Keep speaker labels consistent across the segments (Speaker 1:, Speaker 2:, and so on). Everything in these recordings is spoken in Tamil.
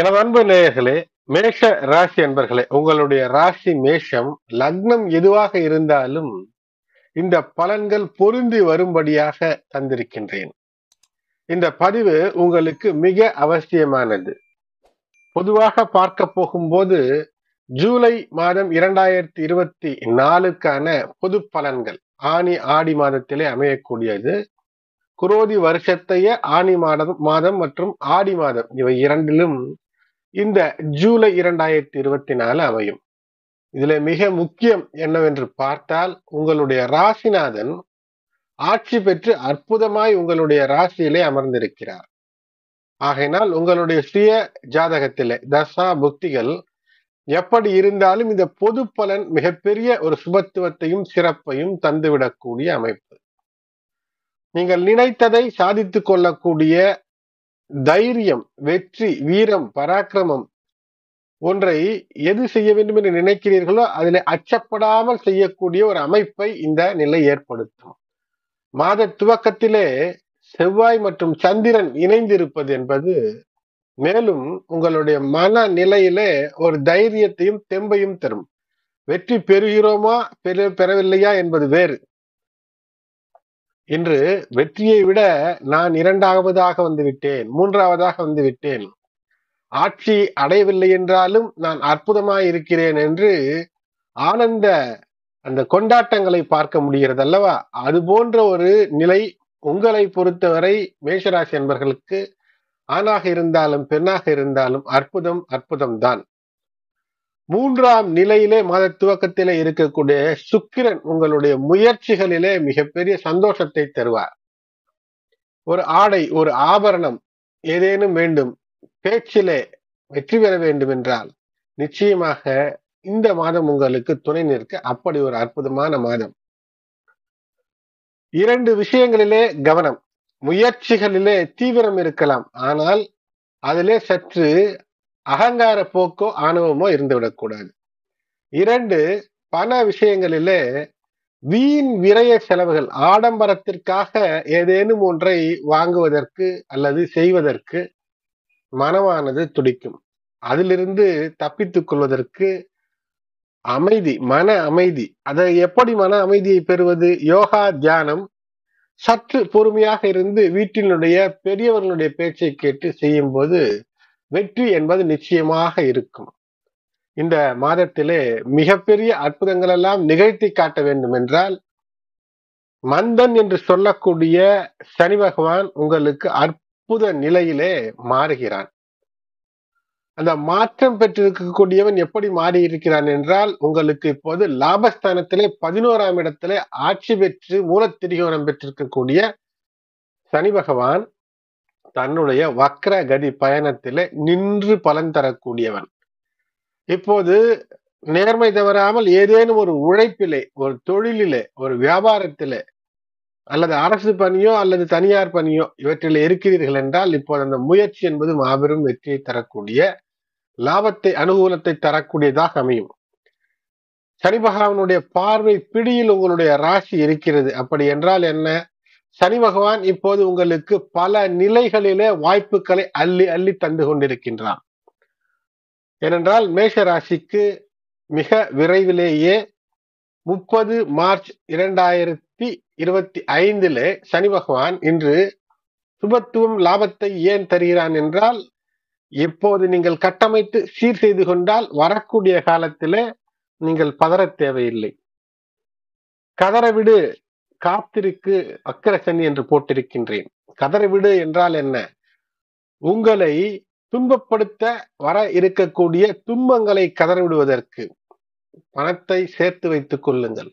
Speaker 1: எனது அன்பு நேயர்களே மேஷ ராசி அன்பர்களே உங்களுடைய ராசி மேஷம் லக்னம் எதுவாக இருந்தாலும் இந்த பலன்கள் பொருந்தி வரும்படியாக தந்திருக்கின்றேன் இந்த பதிவு உங்களுக்கு மிக அவசியமானது பொதுவாக பார்க்க போகும்போது ஜூலை மாதம் இரண்டாயிரத்தி இருபத்தி நாலுக்கான பொது பலன்கள் ஆணி ஆடி மாதத்திலே அமையக்கூடியது குரோதி வருஷத்தையே ஆணி மாதம் மாதம் மற்றும் ஆடி மாதம் இவை இரண்டிலும் இந்த ஜூலை இரண்டாயிரத்தி இருபத்தி நாலு அமையும் இதுல மிக முக்கியம் என்னவென்று பார்த்தால் உங்களுடைய ராசிநாதன் ஆட்சி பெற்று அற்புதமாய் உங்களுடைய ராசியிலே அமர்ந்திருக்கிறார் ஆகையினால் உங்களுடைய சுய ஜாதகத்திலே தசா புக்திகள் எப்படி இருந்தாலும் இந்த பொது பலன் மிகப்பெரிய ஒரு சுபத்துவத்தையும் சிறப்பையும் தந்துவிடக்கூடிய அமைப்பு நீங்கள் நினைத்ததை சாதித்து கொள்ளக்கூடிய தைரியம் வெற்றி வீரம் பராக்கிரமம் ஒன்றை எது செய்ய வேண்டும் என்று நினைக்கிறீர்களோ அதில் அச்சப்படாமல் செய்யக்கூடிய ஒரு அமைப்பை இந்த நிலை ஏற்படுத்தும் மாத துவக்கத்திலே செவ்வாய் மற்றும் சந்திரன் இணைந்திருப்பது என்பது மேலும் உங்களுடைய மன நிலையிலே ஒரு தைரியத்தையும் தெம்பையும் தரும் வெற்றி பெறுகிறோமா பெற பெறவில்லையா என்பது வேறு இன்று வெற்றியை விட நான் இரண்டாவதாக வந்து விட்டேன் மூன்றாவதாக வந்து விட்டேன் ஆட்சி அடையவில்லை என்றாலும் நான் அற்புதமாய் இருக்கிறேன் என்று ஆனந்த அந்த கொண்டாட்டங்களை பார்க்க முடிகிறது அல்லவா அது போன்ற ஒரு நிலை உங்களை பொறுத்தவரை மேஷராசி என்பர்களுக்கு ஆணாக இருந்தாலும் பெண்ணாக இருந்தாலும் அற்புதம் அற்புதம் தான் மூன்றாம் நிலையிலே மாத துவக்கத்திலே இருக்கக்கூடிய சுக்கிரன் உங்களுடைய முயற்சிகளிலே மிகப்பெரிய சந்தோஷத்தை தருவார் ஒரு ஆடை ஒரு ஆபரணம் ஏதேனும் வேண்டும் பேச்சிலே வெற்றி பெற வேண்டும் என்றால் நிச்சயமாக இந்த மாதம் உங்களுக்கு துணை நிற்க அப்படி ஒரு அற்புதமான மாதம் இரண்டு விஷயங்களிலே கவனம் முயற்சிகளிலே தீவிரம் இருக்கலாம் ஆனால் அதிலே சற்று அகங்கார போக்கோ ஆணவமோ இருந்துவிடக்கூடாது இரண்டு பண விஷயங்களிலே வீண் விரய செலவுகள் ஆடம்பரத்திற்காக ஏதேனும் ஒன்றை வாங்குவதற்கு அல்லது செய்வதற்கு மனமானது துடிக்கும் அதிலிருந்து தப்பித்துக் கொள்வதற்கு அமைதி மன அமைதி அதை எப்படி மன அமைதியை பெறுவது யோகா தியானம் சற்று பொறுமையாக இருந்து வீட்டினுடைய பெரியவர்களுடைய பேச்சை கேட்டு செய்யும் போது வெற்றி என்பது நிச்சயமாக இருக்கும் இந்த மாதத்திலே மிகப்பெரிய அற்புதங்கள் எல்லாம் நிகழ்த்தி காட்ட வேண்டும் என்றால் மந்தன் என்று சொல்லக்கூடிய சனி பகவான் உங்களுக்கு அற்புத நிலையிலே மாறுகிறான் அந்த மாற்றம் பெற்றிருக்கக்கூடியவன் எப்படி மாறி இருக்கிறான் என்றால் உங்களுக்கு இப்போது லாபஸ்தானத்திலே பதினோராம் இடத்திலே ஆட்சி பெற்று மூலத்திரிகோணம் பெற்றிருக்கக்கூடிய சனி பகவான் தன்னுடைய வக்ர கதி பயணத்திலே நின்று பலன் தரக்கூடியவன் இப்போது நேர்மை தவறாமல் ஏதேனும் ஒரு உழைப்பிலே ஒரு தொழிலிலே ஒரு வியாபாரத்திலே அல்லது அரசு பணியோ அல்லது தனியார் பணியோ இவற்றில் இருக்கிறீர்கள் என்றால் இப்போது அந்த முயற்சி என்பது மாபெரும் வெற்றியை தரக்கூடிய லாபத்தை அனுகூலத்தை தரக்கூடியதாக அமையும் சனி பகவானுடைய பார்வை பிடியில் உங்களுடைய ராசி இருக்கிறது அப்படி என்றால் என்ன சனி பகவான் இப்போது உங்களுக்கு பல நிலைகளிலே வாய்ப்புகளை அள்ளி அள்ளி தந்து கொண்டிருக்கின்றான் ஏனென்றால் மேஷ ராசிக்கு மிக விரைவிலேயே முப்பது மார்ச் இரண்டாயிரத்தி இருபத்தி ஐந்திலே சனி பகவான் இன்று சுபத்துவம் லாபத்தை ஏன் தருகிறான் என்றால் இப்போது நீங்கள் கட்டமைத்து சீர் செய்து கொண்டால் வரக்கூடிய காலத்திலே நீங்கள் பதற தேவையில்லை கதற விடு காத்திருக்கு அக்கரசன் என்று போட்டிருக்கின்றேன் கதறிவிடு என்றால் என்ன உங்களை துன்பப்படுத்த வர இருக்கக்கூடிய துன்பங்களை கதறிவிடுவதற்கு பணத்தை சேர்த்து வைத்துக் கொள்ளுங்கள்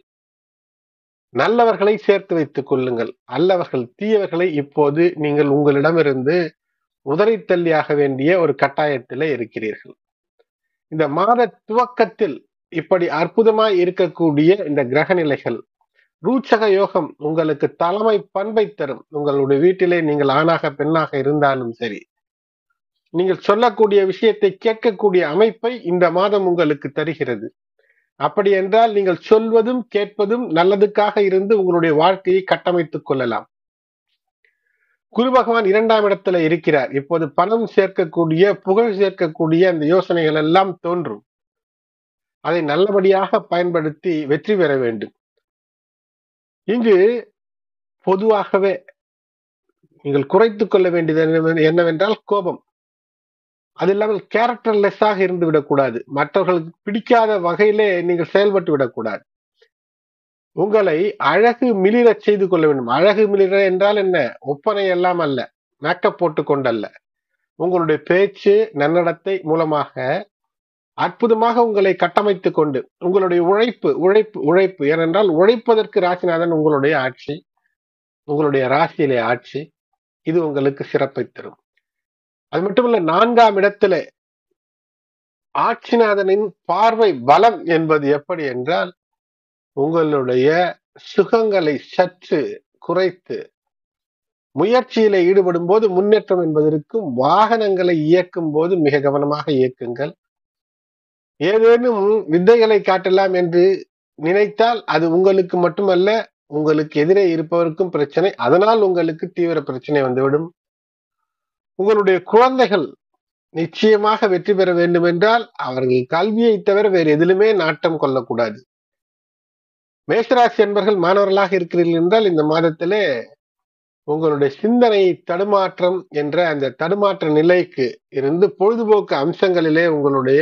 Speaker 1: நல்லவர்களை சேர்த்து வைத்துக் கொள்ளுங்கள் அல்லவர்கள் தீயவர்களை இப்போது நீங்கள் உங்களிடமிருந்து உதறி தள்ளியாக வேண்டிய ஒரு கட்டாயத்தில் இருக்கிறீர்கள் இந்த மாத துவக்கத்தில் இப்படி அற்புதமாய் இருக்கக்கூடிய இந்த கிரக நிலைகள் ரூச்சக யோகம் உங்களுக்கு தலைமை பண்பை தரும் உங்களுடைய வீட்டிலே நீங்கள் ஆணாக பெண்ணாக இருந்தாலும் சரி நீங்கள் சொல்லக்கூடிய விஷயத்தை கேட்கக்கூடிய அமைப்பை இந்த மாதம் உங்களுக்கு தருகிறது அப்படி என்றால் நீங்கள் சொல்வதும் கேட்பதும் நல்லதுக்காக இருந்து உங்களுடைய வாழ்க்கையை கட்டமைத்துக் கொள்ளலாம் குரு பகவான் இரண்டாம் இடத்துல இருக்கிறார் இப்போது பணம் சேர்க்கக்கூடிய புகழ் சேர்க்கக்கூடிய அந்த யோசனைகள் எல்லாம் தோன்றும் அதை நல்லபடியாக பயன்படுத்தி வெற்றி பெற வேண்டும் இங்கு பொதுவாகவே நீங்கள் குறைத்துக் கொள்ள வேண்டியது என்னவென்றால் கோபம் அது இல்லாமல் கேரக்டர்லெஸ்ஸாக இருந்து விடக்கூடாது மற்றவர்களுக்கு பிடிக்காத வகையிலே நீங்கள் செயல்பட்டு விடக்கூடாது உங்களை அழகு மிளிர செய்து கொள்ள வேண்டும் அழகு மிளிர என்றால் என்ன ஒப்பனை எல்லாம் அல்ல மேக்கப் போட்டு கொண்டல்ல உங்களுடைய பேச்சு நன்னடத்தை மூலமாக அற்புதமாக உங்களை கட்டமைத்துக் கொண்டு உங்களுடைய உழைப்பு உழைப்பு உழைப்பு ஏனென்றால் உழைப்பதற்கு ராசிநாதன் உங்களுடைய ஆட்சி உங்களுடைய ராசியிலே ஆட்சி இது உங்களுக்கு சிறப்பை தரும் அது மட்டுமல்ல நான்காம் இடத்துல ஆட்சிநாதனின் பார்வை பலம் என்பது எப்படி என்றால் உங்களுடைய சுகங்களை சற்று குறைத்து முயற்சியில ஈடுபடும் போது முன்னேற்றம் என்பதற்கும் வாகனங்களை இயக்கும் போது மிக கவனமாக இயக்குங்கள் ஏதேனும் வித்தைகளை காட்டலாம் என்று நினைத்தால் அது உங்களுக்கு மட்டுமல்ல உங்களுக்கு எதிரே இருப்பவருக்கும் பிரச்சனை அதனால் உங்களுக்கு தீவிர பிரச்சனை வந்துவிடும் உங்களுடைய குழந்தைகள் நிச்சயமாக வெற்றி பெற வேண்டும் என்றால் அவர்கள் கல்வியை தவிர வேறு எதிலுமே நாட்டம் கொள்ளக்கூடாது மேஷராசி என்பர்கள் மாணவர்களாக இருக்கிறீர்கள் என்றால் இந்த மாதத்திலே உங்களுடைய சிந்தனை தடுமாற்றம் என்ற அந்த தடுமாற்ற நிலைக்கு இருந்து பொழுதுபோக்கு அம்சங்களிலே உங்களுடைய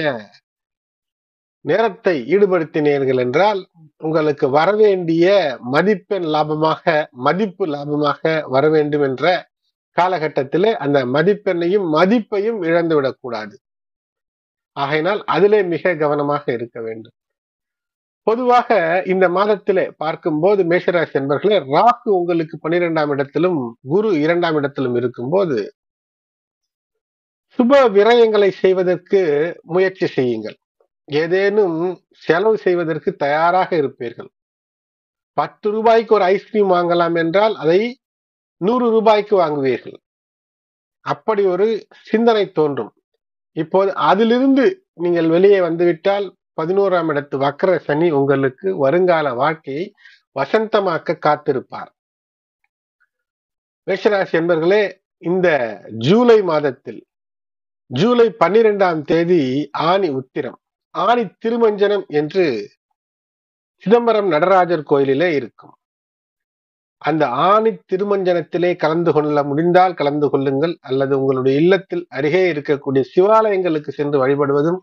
Speaker 1: நேரத்தை ஈடுபடுத்தினீர்கள் என்றால் உங்களுக்கு வரவேண்டிய மதிப்பெண் லாபமாக மதிப்பு லாபமாக வர வேண்டும் என்ற காலகட்டத்திலே அந்த மதிப்பெண்ணையும் மதிப்பையும் இழந்துவிடக்கூடாது ஆகையினால் அதிலே மிக கவனமாக இருக்க வேண்டும் பொதுவாக இந்த மாதத்திலே பார்க்கும்போது மேஷராசி என்பர்களே ராகு உங்களுக்கு பன்னிரெண்டாம் இடத்திலும் குரு இரண்டாம் இடத்திலும் இருக்கும்போது சுப விரயங்களை செய்வதற்கு முயற்சி செய்யுங்கள் ஏதேனும் செலவு செய்வதற்கு தயாராக இருப்பீர்கள் பத்து ரூபாய்க்கு ஒரு ஐஸ்கிரீம் வாங்கலாம் என்றால் அதை நூறு ரூபாய்க்கு வாங்குவீர்கள் அப்படி ஒரு சிந்தனை தோன்றும் இப்போது அதிலிருந்து நீங்கள் வெளியே வந்துவிட்டால் பதினோராம் இடத்து வக்கர சனி உங்களுக்கு வருங்கால வாழ்க்கையை வசந்தமாக்க காத்திருப்பார் மேஷராசி என்பர்களே இந்த ஜூலை மாதத்தில் ஜூலை பன்னிரெண்டாம் தேதி ஆணி உத்திரம் ஆணி திருமஞ்சனம் என்று சிதம்பரம் நடராஜர் கோயிலிலே இருக்கும் அந்த ஆணி திருமஞ்சனத்திலே கலந்து கொள்ள முடிந்தால் கலந்து கொள்ளுங்கள் அல்லது உங்களுடைய இல்லத்தில் அருகே இருக்கக்கூடிய சிவாலயங்களுக்கு சென்று வழிபடுவதும்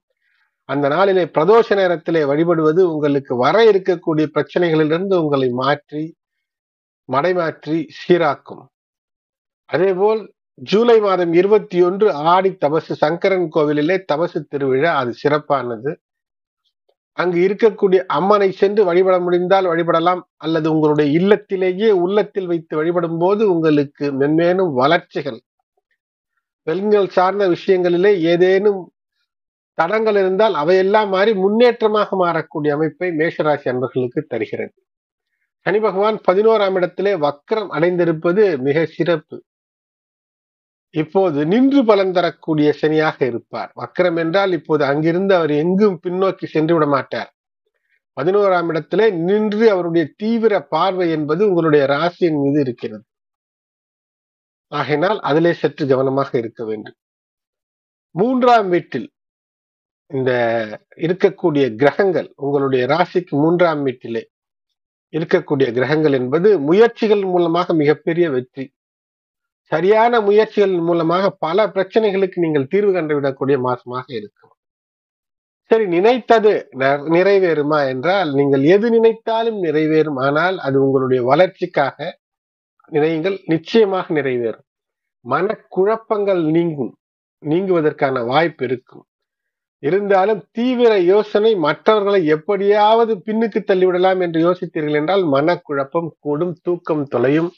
Speaker 1: அந்த நாளிலே பிரதோஷ நேரத்திலே வழிபடுவது உங்களுக்கு வர இருக்கக்கூடிய பிரச்சனைகளிலிருந்து உங்களை மாற்றி மடைமாற்றி சீராக்கும் அதேபோல் ஜூலை மாதம் இருபத்தி ஒன்று ஆடி தபசு சங்கரன் கோவிலிலே தபசு திருவிழா அது சிறப்பானது அங்கு இருக்கக்கூடிய அம்மனை சென்று வழிபட முடிந்தால் வழிபடலாம் அல்லது உங்களுடைய இல்லத்திலேயே உள்ளத்தில் வைத்து வழிபடும் போது உங்களுக்கு மென்மேலும் வளர்ச்சிகள் பெண்கள் சார்ந்த விஷயங்களிலே ஏதேனும் தடங்கள் இருந்தால் அவையெல்லாம் மாறி முன்னேற்றமாக மாறக்கூடிய அமைப்பை மேஷராசி அன்பர்களுக்கு தருகிறது சனி பகவான் பதினோராம் இடத்திலே வக்கரம் அடைந்திருப்பது மிக சிறப்பு இப்போது நின்று பலன் தரக்கூடிய சனியாக இருப்பார் வக்கரம் என்றால் இப்போது அங்கிருந்து அவர் எங்கும் பின்னோக்கி சென்று விட மாட்டார் பதினோராம் இடத்திலே நின்று அவருடைய தீவிர பார்வை என்பது உங்களுடைய ராசியின் மீது இருக்கிறது ஆகையினால் அதிலே சற்று கவனமாக இருக்க வேண்டும் மூன்றாம் வீட்டில் இந்த இருக்கக்கூடிய கிரகங்கள் உங்களுடைய ராசிக்கு மூன்றாம் வீட்டிலே இருக்கக்கூடிய கிரகங்கள் என்பது முயற்சிகள் மூலமாக மிகப்பெரிய வெற்றி சரியான முயற்சிகள் மூலமாக பல பிரச்சனைகளுக்கு நீங்கள் தீர்வு கண்டுவிடக்கூடிய மாசமாக இருக்கும் சரி நினைத்தது நிறைவேறுமா என்றால் நீங்கள் எது நினைத்தாலும் நிறைவேறும் ஆனால் அது உங்களுடைய வளர்ச்சிக்காக நினைங்கள் நிச்சயமாக நிறைவேறும் மனக்குழப்பங்கள் நீங்கும் நீங்குவதற்கான வாய்ப்பு இருக்கும் இருந்தாலும் தீவிர யோசனை மற்றவர்களை எப்படியாவது பின்னுக்கு தள்ளிவிடலாம் என்று யோசித்தீர்கள் என்றால் மனக்குழப்பம் கூடும் தூக்கம் தொலையும்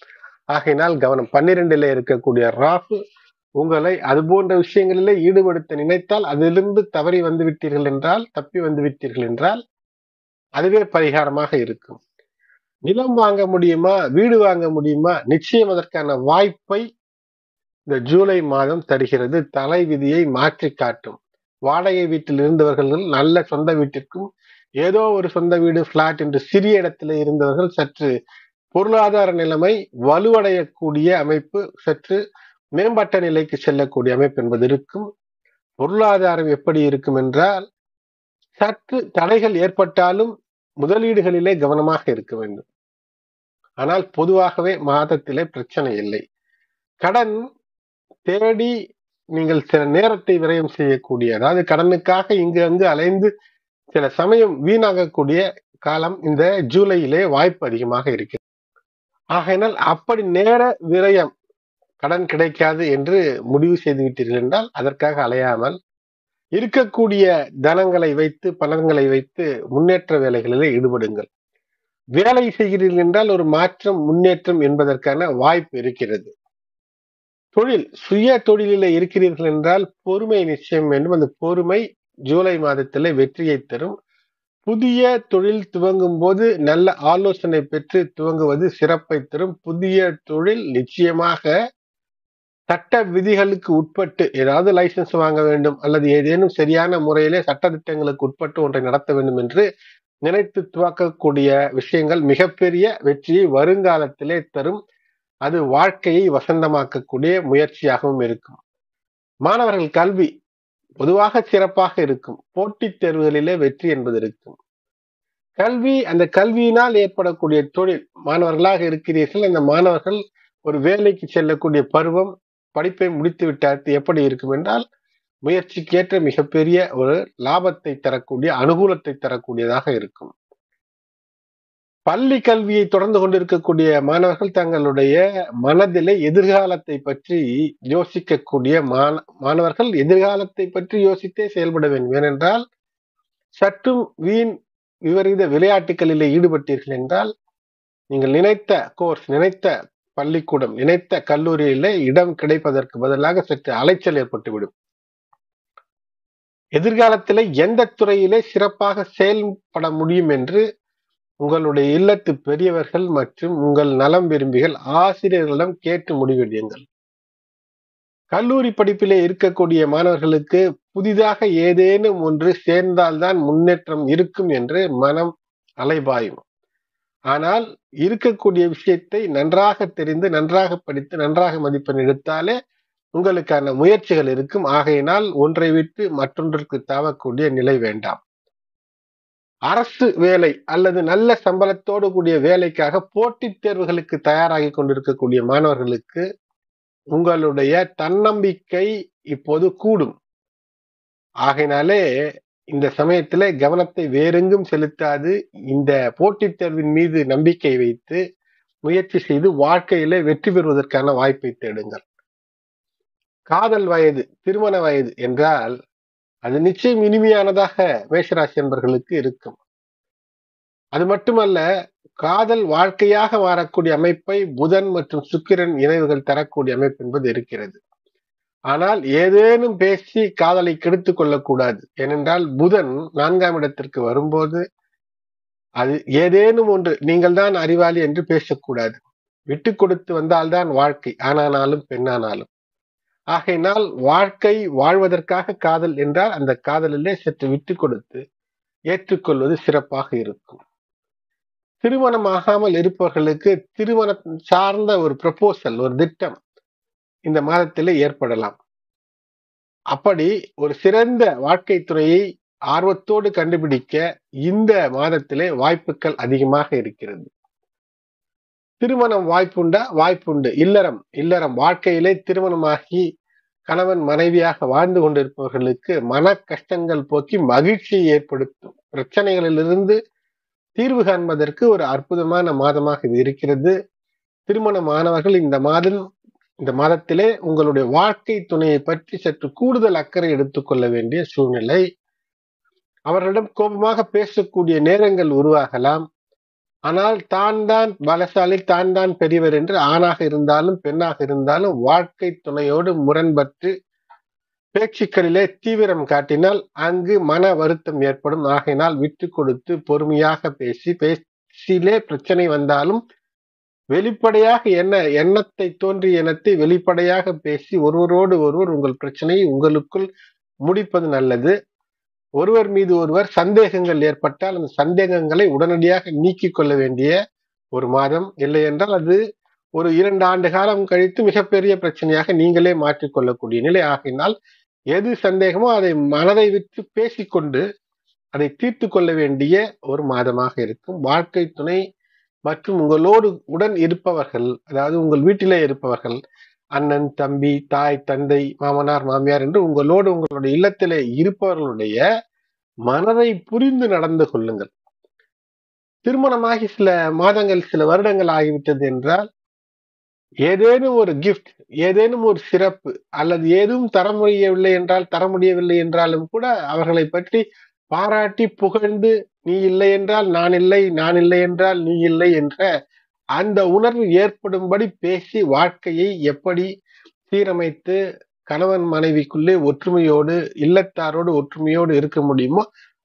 Speaker 1: ஆகையினால் கவனம் பன்னிரெண்டுல இருக்கக்கூடிய ராகு உங்களை அது போன்ற விஷயங்களிலே ஈடுபடுத்த நினைத்தால் அதிலிருந்து தவறி வந்து விட்டீர்கள் என்றால் தப்பி வந்து விட்டீர்கள் என்றால் அதுவே பரிகாரமாக இருக்கும் நிலம் வாங்க முடியுமா வீடு வாங்க முடியுமா நிச்சயம் அதற்கான வாய்ப்பை இந்த ஜூலை மாதம் தருகிறது தலை விதியை மாற்றி காட்டும் வாடகை வீட்டில் இருந்தவர்கள் நல்ல சொந்த வீட்டிற்கும் ஏதோ ஒரு சொந்த வீடு பிளாட் என்று சிறிய இடத்துல இருந்தவர்கள் சற்று பொருளாதார நிலைமை வலுவடையக்கூடிய அமைப்பு சற்று மேம்பட்ட நிலைக்கு செல்லக்கூடிய அமைப்பு என்பது இருக்கும் பொருளாதாரம் எப்படி இருக்கும் என்றால் சற்று தடைகள் ஏற்பட்டாலும் முதலீடுகளிலே கவனமாக இருக்க வேண்டும் ஆனால் பொதுவாகவே மாதத்திலே பிரச்சனை இல்லை கடன் தேடி நீங்கள் சில நேரத்தை விரயம் செய்யக்கூடிய அதாவது கடனுக்காக இங்கு அங்கு அலைந்து சில சமயம் வீணாகக்கூடிய காலம் இந்த ஜூலையிலே வாய்ப்பு அதிகமாக இருக்கிறது ஆகையினால் அப்படி நேர விரயம் கடன் கிடைக்காது என்று முடிவு செய்து விட்டீர்கள் என்றால் அதற்காக அலையாமல் இருக்கக்கூடிய தனங்களை வைத்து பலன்களை வைத்து முன்னேற்ற வேலைகளில் ஈடுபடுங்கள் வேலை செய்கிறீர்கள் என்றால் ஒரு மாற்றம் முன்னேற்றம் என்பதற்கான வாய்ப்பு இருக்கிறது தொழில் சுய தொழிலில் இருக்கிறீர்கள் என்றால் பொறுமை நிச்சயம் வேண்டும் அந்த பொறுமை ஜூலை மாதத்திலே வெற்றியை தரும் புதிய தொழில் துவங்கும் போது நல்ல ஆலோசனை பெற்று துவங்குவது சிறப்பை தரும் புதிய தொழில் நிச்சயமாக சட்ட விதிகளுக்கு உட்பட்டு ஏதாவது லைசன்ஸ் வாங்க வேண்டும் அல்லது ஏதேனும் சரியான முறையிலே சட்ட திட்டங்களுக்கு உட்பட்டு ஒன்றை நடத்த வேண்டும் என்று நினைத்து துவக்கக்கூடிய விஷயங்கள் மிகப்பெரிய வெற்றியை வருங்காலத்திலே தரும் அது வாழ்க்கையை வசந்தமாக்கக்கூடிய முயற்சியாகவும் இருக்கும் மாணவர்கள் கல்வி பொதுவாக சிறப்பாக இருக்கும் போட்டித் தேர்வுகளிலே வெற்றி என்பது இருக்கும் கல்வி அந்த கல்வியினால் ஏற்படக்கூடிய தொழில் மாணவர்களாக இருக்கிறீர்கள் அந்த மாணவர்கள் ஒரு வேலைக்கு செல்லக்கூடிய பருவம் படிப்பை முடித்து விட்டால் எப்படி இருக்கும் என்றால் முயற்சிக்கேற்ற மிகப்பெரிய ஒரு லாபத்தை தரக்கூடிய அனுகூலத்தை தரக்கூடியதாக இருக்கும் பள்ளி கல்வியை தொடர்ந்து கொண்டிருக்கக்கூடிய மாணவர்கள் தங்களுடைய மனதிலே எதிர்காலத்தை பற்றி யோசிக்கக்கூடிய மாணவர்கள் எதிர்காலத்தை பற்றி யோசித்தே செயல்பட வேண்டும் ஏனென்றால் சற்றும் வீண் விபரீத விளையாட்டுகளிலே ஈடுபட்டீர்கள் என்றால் நீங்கள் நினைத்த கோர்ஸ் நினைத்த பள்ளிக்கூடம் நினைத்த கல்லூரியிலே இடம் கிடைப்பதற்கு பதிலாக சற்று அலைச்சல் ஏற்பட்டுவிடும் எதிர்காலத்திலே எந்த துறையிலே சிறப்பாக செயல்பட முடியும் என்று உங்களுடைய இல்லத்து பெரியவர்கள் மற்றும் உங்கள் நலம் விரும்பிகள் ஆசிரியர்களிடம் கேட்டு முடிவெடுங்கள் கல்லூரி படிப்பிலே இருக்கக்கூடிய மாணவர்களுக்கு புதிதாக ஏதேனும் ஒன்று சேர்ந்தால்தான் முன்னேற்றம் இருக்கும் என்று மனம் அலைபாயும் ஆனால் இருக்கக்கூடிய விஷயத்தை நன்றாக தெரிந்து நன்றாக படித்து நன்றாக மதிப்பெண் எடுத்தாலே உங்களுக்கான முயற்சிகள் இருக்கும் ஆகையினால் ஒன்றை விட்டு மற்றொன்றுக்கு தாவக்கூடிய நிலை வேண்டாம் அரசு வேலை அல்லது நல்ல சம்பளத்தோடு கூடிய வேலைக்காக போட்டித் தேர்வுகளுக்கு தயாராகி கொண்டிருக்கக்கூடிய மாணவர்களுக்கு உங்களுடைய தன்னம்பிக்கை இப்போது கூடும் ஆகையினாலே இந்த சமயத்தில் கவனத்தை வேறெங்கும் செலுத்தாது இந்த போட்டித் தேர்வின் மீது நம்பிக்கை வைத்து முயற்சி செய்து வாழ்க்கையில வெற்றி பெறுவதற்கான வாய்ப்பை தேடுங்கள் காதல் வயது திருமண வயது என்றால் அது நிச்சயம் இனிமையானதாக மேஷராசி அன்பர்களுக்கு இருக்கும் அது மட்டுமல்ல காதல் வாழ்க்கையாக மாறக்கூடிய அமைப்பை புதன் மற்றும் சுக்கிரன் இணைவுகள் தரக்கூடிய அமைப்பு என்பது இருக்கிறது ஆனால் ஏதேனும் பேசி காதலை கெடுத்து கொள்ளக்கூடாது ஏனென்றால் புதன் நான்காம் இடத்திற்கு வரும்போது அது ஏதேனும் ஒன்று நீங்கள் தான் அறிவாளி என்று பேசக்கூடாது விட்டு கொடுத்து வந்தால்தான் வாழ்க்கை ஆனானாலும் பெண்ணானாலும் ஆகையினால் வாழ்க்கை வாழ்வதற்காக காதல் என்றால் அந்த காதலிலே சற்று விட்டு கொடுத்து ஏற்றுக்கொள்வது சிறப்பாக இருக்கும் திருமணம் ஆகாமல் இருப்பவர்களுக்கு திருமணம் சார்ந்த ஒரு ப்ரப்போசல் ஒரு திட்டம் இந்த மாதத்திலே ஏற்படலாம் அப்படி ஒரு சிறந்த வாழ்க்கை துறையை ஆர்வத்தோடு கண்டுபிடிக்க இந்த மாதத்திலே வாய்ப்புகள் அதிகமாக இருக்கிறது திருமணம் வாய்ப்புண்டா வாய்ப்புண்டு இல்லறம் இல்லறம் வாழ்க்கையிலே திருமணமாகி கணவன் மனைவியாக வாழ்ந்து கொண்டிருப்பவர்களுக்கு மன கஷ்டங்கள் போக்கி மகிழ்ச்சியை ஏற்படுத்தும் பிரச்சனைகளிலிருந்து தீர்வு காண்பதற்கு ஒரு அற்புதமான மாதமாக இது இருக்கிறது திருமணமானவர்கள் இந்த மாதம் இந்த மாதத்திலே உங்களுடைய வாழ்க்கை துணையை பற்றி சற்று கூடுதல் அக்கறை எடுத்துக்கொள்ள வேண்டிய சூழ்நிலை அவர்களிடம் கோபமாக பேசக்கூடிய நேரங்கள் உருவாகலாம் ஆனால் தான் தான் பலசாலி தான் தான் பெரியவர் என்று ஆணாக இருந்தாலும் பெண்ணாக இருந்தாலும் வாழ்க்கை துணையோடு முரண்பட்டு பேச்சுக்களிலே தீவிரம் காட்டினால் அங்கு மன வருத்தம் ஏற்படும் ஆகையினால் விட்டு கொடுத்து பொறுமையாக பேசி பேச்சிலே பிரச்சனை வந்தாலும் வெளிப்படையாக என்ன எண்ணத்தை தோன்றிய எண்ணத்தை வெளிப்படையாக பேசி ஒருவரோடு ஒருவர் உங்கள் பிரச்சனையை உங்களுக்குள் முடிப்பது நல்லது ஒருவர் மீது ஒருவர் சந்தேகங்கள் ஏற்பட்டால் அந்த சந்தேகங்களை உடனடியாக நீக்கி கொள்ள வேண்டிய ஒரு மாதம் இல்லை என்றால் அது ஒரு இரண்டு ஆண்டு காலம் கழித்து மிகப்பெரிய பிரச்சனையாக நீங்களே மாற்றிக்கொள்ளக்கூடிய நிலை ஆகினால் எது சந்தேகமோ அதை மனதை விட்டு பேசிக்கொண்டு அதை தீர்த்து கொள்ள வேண்டிய ஒரு மாதமாக இருக்கும் வாழ்க்கை துணை மற்றும் உங்களோடு உடன் இருப்பவர்கள் அதாவது உங்கள் வீட்டிலே இருப்பவர்கள் அண்ணன் தம்பி தாய் தந்தை மாமனார் மாமியார் என்று உங்களோடு உங்களுடைய இல்லத்திலே இருப்பவர்களுடைய மனதை புரிந்து நடந்து கொள்ளுங்கள் திருமணமாகி சில மாதங்கள் சில வருடங்கள் ஆகிவிட்டது என்றால் ஏதேனும் ஒரு கிஃப்ட் ஏதேனும் ஒரு சிறப்பு அல்லது ஏதும் தர முடியவில்லை என்றால் தர முடியவில்லை என்றாலும் கூட அவர்களை பற்றி பாராட்டி புகழ்ந்து நீ இல்லை என்றால் நான் இல்லை நான் இல்லை என்றால் நீ இல்லை என்ற அந்த உணர்வு ஏற்படும்படி பேசி வாழ்க்கையை எப்படி சீரமைத்து கணவன் மனைவிக்குள்ளே ஒற்றுமையோடு இல்லத்தாரோடு ஒற்றுமையோடு இருக்க முடியுமோ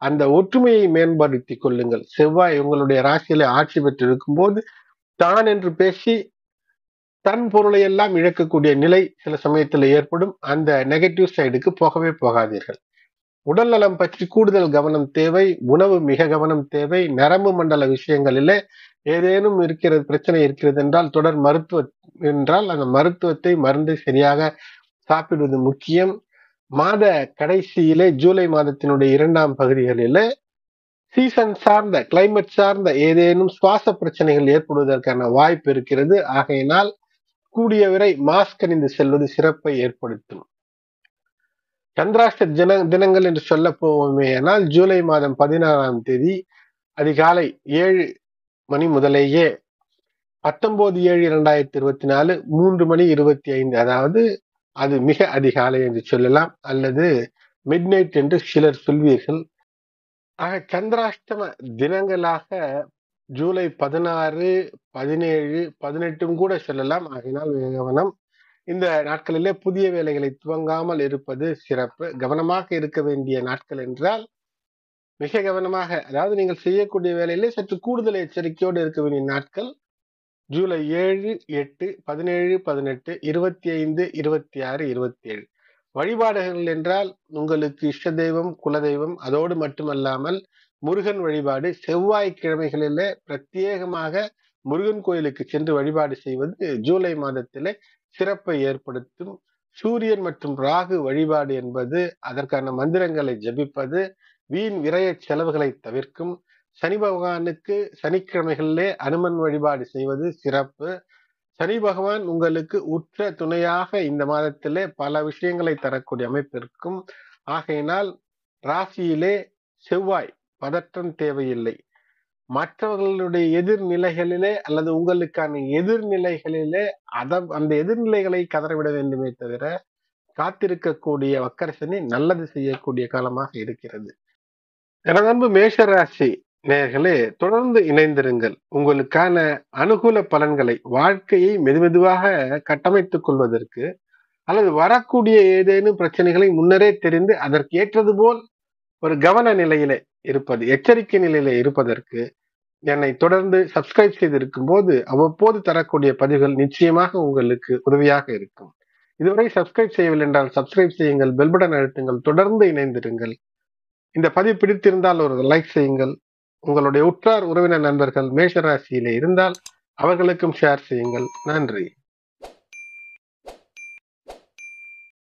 Speaker 1: அந்த ஒற்றுமையை மேம்படுத்தி கொள்ளுங்கள் செவ்வாய் உங்களுடைய ராசியிலே ஆட்சி பெற்று போது தான் என்று பேசி தன் பொருளை எல்லாம் இழக்கக்கூடிய நிலை சில சமயத்தில் ஏற்படும் அந்த நெகட்டிவ் சைடுக்கு போகவே போகாதீர்கள் உடல் நலம் பற்றி கூடுதல் கவனம் தேவை உணவு மிக கவனம் தேவை நரம்பு மண்டல விஷயங்களிலே ஏதேனும் இருக்கிறது பிரச்சனை இருக்கிறது என்றால் தொடர் மருத்துவ என்றால் அந்த மருத்துவத்தை மருந்து சரியாக சாப்பிடுவது முக்கியம் மாத கடைசியிலே ஜூலை மாதத்தினுடைய இரண்டாம் பகுதிகளிலே சீசன் சார்ந்த கிளைமேட் சார்ந்த ஏதேனும் சுவாச பிரச்சனைகள் ஏற்படுவதற்கான வாய்ப்பு இருக்கிறது ஆகையினால் கூடிய வரை மாஸ்க் அணிந்து செல்வது சிறப்பை ஏற்படுத்தும் சந்திராஷ்ட தின தினங்கள் என்று சொல்ல போவோமேயானால் ஜூலை மாதம் பதினாறாம் தேதி அதிகாலை ஏழு மணி முதலேயே பத்தொன்பது ஏழு இரண்டாயிரத்தி இருபத்தி நாலு மூன்று மணி இருபத்தி ஐந்து அதாவது அது மிக அதிகாலை என்று சொல்லலாம் அல்லது மிட் நைட் என்று சிலர் சொல்வீர்கள் ஆக சந்திராஷ்டம தினங்களாக ஜூலை பதினாறு பதினேழு பதினெட்டும் கூட சொல்லலாம் ஆகினால் கவனம் இந்த நாட்களிலே புதிய வேலைகளை துவங்காமல் இருப்பது சிறப்பு கவனமாக இருக்க வேண்டிய நாட்கள் என்றால் மிக கவனமாக அதாவது நீங்கள் செய்யக்கூடிய வேலையிலே சற்று கூடுதல் எச்சரிக்கையோடு இருக்க வேண்டிய நாட்கள் ஜூலை ஏழு எட்டு பதினேழு பதினெட்டு இருபத்தி ஐந்து இருபத்தி ஆறு இருபத்தி ஏழு வழிபாடுகள் என்றால் உங்களுக்கு இஷ்ட தெய்வம் குலதெய்வம் அதோடு மட்டுமல்லாமல் முருகன் வழிபாடு செவ்வாய்க்கிழமைகளிலே பிரத்யேகமாக முருகன் கோயிலுக்கு சென்று வழிபாடு செய்வது ஜூலை மாதத்திலே சிறப்பை ஏற்படுத்தும் சூரியன் மற்றும் ராகு வழிபாடு என்பது அதற்கான மந்திரங்களை ஜபிப்பது வீண் விரய செலவுகளை தவிர்க்கும் சனி பகவானுக்கு சனிக்கிழமைகளிலே அனுமன் வழிபாடு செய்வது சிறப்பு சனி பகவான் உங்களுக்கு உற்ற துணையாக இந்த மாதத்திலே பல விஷயங்களை தரக்கூடிய அமைப்பிற்கும் ஆகையினால் ராசியிலே செவ்வாய் பதற்றம் தேவையில்லை மற்றவர்களுடைய எதிர்நிலைகளிலே அல்லது உங்களுக்கான எதிர்நிலைகளிலே அத அந்த எதிர்நிலைகளை கதறவிட வேண்டுமே தவிர காத்திருக்கக்கூடிய வக்கரசனி நல்லது செய்யக்கூடிய காலமாக இருக்கிறது எனதன்பு மேஷராசி நேர்களே தொடர்ந்து இணைந்திருங்கள் உங்களுக்கான அனுகூல பலன்களை வாழ்க்கையை மெதுமெதுவாக கட்டமைத்துக் கொள்வதற்கு அல்லது வரக்கூடிய ஏதேனும் பிரச்சனைகளை முன்னரே தெரிந்து அதற்கு ஏற்றது போல் ஒரு கவன நிலையிலே இருப்பது எச்சரிக்கை நிலையில இருப்பதற்கு என்னை தொடர்ந்து சப்ஸ்கிரைப் செய்திருக்கும் போது அவ்வப்போது தரக்கூடிய பதிவுகள் நிச்சயமாக உங்களுக்கு உதவியாக இருக்கும் இதுவரை சப்ஸ்கிரைப் செய்யவில்லை என்றால் சப்ஸ்கிரைப் செய்யுங்கள் பெல் பட்டன் அழுத்துங்கள் தொடர்ந்து இணைந்திருங்கள் இந்த பதிவு பிடித்திருந்தால் ஒரு லைக் செய்யுங்கள் உங்களுடைய உற்றார் உறவினர் நண்பர்கள் மேஷராசியிலே இருந்தால் அவர்களுக்கும் ஷேர் செய்யுங்கள் நன்றி